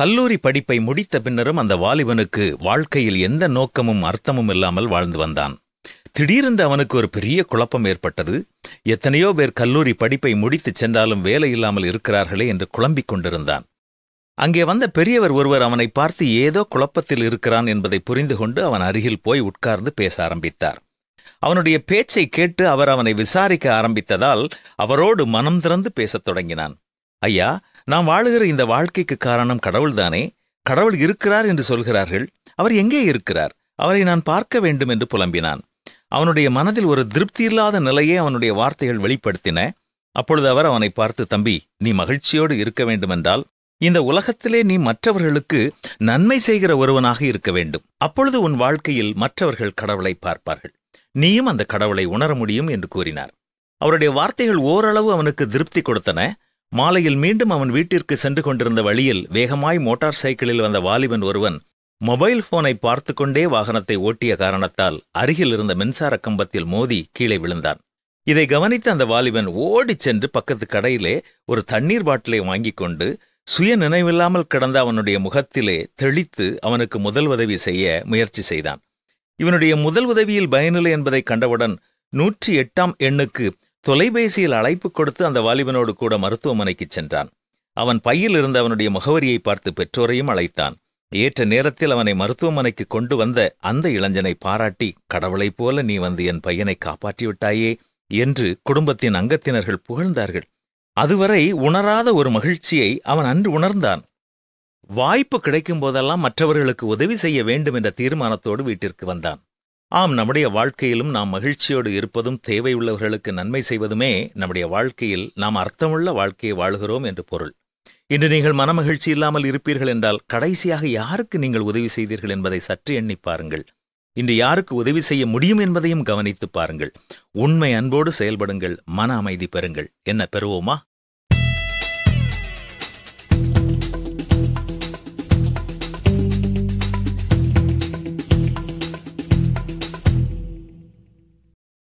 கல்லூரி படிப்பை முடித்த பின்னரும் அந்த வாலிபனுக்கு வாழ்க்கையில் எந்த நோக்கமும் அர்த்தமும் இல்லாமல் வாழ்ந்து வந்தான் திடீரென்று அவனுக்கு ஒரு பெரிய குழப்பம் ஏற்பட்டது எத்தனையோ பேர் கல்லூரி படிப்பை முடித்து சென்றாலும் வேலை இல்லாமல் இருக்கிறார்களே என்று குழம்பிக் கொண்டிருந்தான் அங்கே வந்த பெரியவர் ஒருவர் அவனை பார்த்து ஏதோ குழப்பத்தில் இருக்கிறான் என்பதை புரிந்து கொண்டு அவன் அருகில் போய் உட்கார்ந்து பேச ஆரம்பித்தார் அவனுடைய பேச்சை கேட்டு அவர் அவனை விசாரிக்க ஆரம்பித்ததால் அவரோடு மனம் திறந்து பேசத் தொடங்கினான் ஐயா நாம் வாழுகிற இந்த வாழ்க்கைக்கு காரணம் கடவுள்தானே கடவுள் இருக்கிறார் என்று சொல்கிறார்கள் அவர் எங்கே இருக்கிறார் அவரை நான் பார்க்க வேண்டும் என்று புலம்பினான் அவனுடைய மனதில் ஒரு திருப்தி இல்லாத நிலையை அவனுடைய வார்த்தைகள் வெளிப்படுத்தின அப்பொழுது அவர் அவனை பார்த்து தம்பி நீ மகிழ்ச்சியோடு இருக்க வேண்டுமென்றால் இந்த உலகத்திலே நீ மற்றவர்களுக்கு நன்மை செய்கிற ஒருவனாக இருக்க வேண்டும் அப்பொழுது உன் வாழ்க்கையில் மற்றவர்கள் கடவுளை பார்ப்பார்கள் நீயும் அந்த கடவுளை உணர முடியும் என்று கூறினார் அவருடைய வார்த்தைகள் ஓரளவு அவனுக்கு திருப்தி கொடுத்தன மாலையில் மீண்டும் அவன் வீட்டிற்கு சென்று கொண்டிருந்த வழியில் வேகமாய் மோட்டார் சைக்கிளில் வந்த வாலிபன் ஒருவன் மொபைல் போனை பார்த்து கொண்டே வாகனத்தை ஓட்டிய காரணத்தால் அருகில் இருந்த மின்சார கம்பத்தில் மோதி கீழே விழுந்தான் இதை கவனித்த அந்த வாலிபன் ஓடிச் சென்று பக்கத்து கடையிலே ஒரு தண்ணீர் பாட்டிலை வாங்கிக் கொண்டு சுய நினைவில்லாமல் கிடந்த அவனுடைய முகத்திலே தெளித்து அவனுக்கு முதல் உதவி செய்ய முயற்சி செய்தான் இவனுடைய முதல் உதவியில் பயனில்லை என்பதை கண்டவுடன் நூற்றி எட்டாம் எண்ணுக்கு தொலைபேசியில் அழைப்பு கொடுத்து அந்த வாலிபனோடு கூட மருத்துவமனைக்கு சென்றான் அவன் பையில் இருந்த அவனுடைய முகவரியை பார்த்து பெற்றோரையும் அழைத்தான் ஏற்ற நேரத்தில் அவனை மருத்துவமனைக்கு கொண்டு வந்த அந்த இளைஞனை பாராட்டி கடவுளைப் போல நீ வந்து என் பையனை காப்பாற்றிவிட்டாயே என்று குடும்பத்தின் அங்கத்தினர்கள் புகழ்ந்தார்கள் அதுவரை உணராத ஒரு மகிழ்ச்சியை அவன் அன்று உணர்ந்தான் வாய்ப்பு கிடைக்கும் போதெல்லாம் மற்றவர்களுக்கு உதவி செய்ய வேண்டும் என்ற தீர்மானத்தோடு வீட்டிற்கு வந்தான் ஆம் நம்முடைய வாழ்க்கையிலும் நாம் மகிழ்ச்சியோடு இருப்பதும் தேவையுள்ளவர்களுக்கு நன்மை செய்வதுமே நம்முடைய வாழ்க்கையில் நாம் அர்த்தமுள்ள வாழ்க்கையை வாழ்கிறோம் என்று பொருள் இன்று நீங்கள் மனமகிழ்ச்சி இல்லாமல் இருப்பீர்கள் என்றால் கடைசியாக யாருக்கு நீங்கள் உதவி செய்தீர்கள் என்பதை சற்று எண்ணி பாருங்கள் இன்று யாருக்கு உதவி செய்ய முடியும் என்பதையும் கவனித்து பாருங்கள் உண்மை அன்போடு செயல்படுங்கள் மன அமைதி பெறுங்கள் என்ன பெறுவோமா